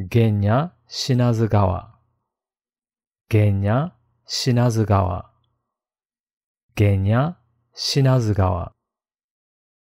ゲンニャ・シナズ川ゲンニャ・シナズ川ゲンニャ・シナズ川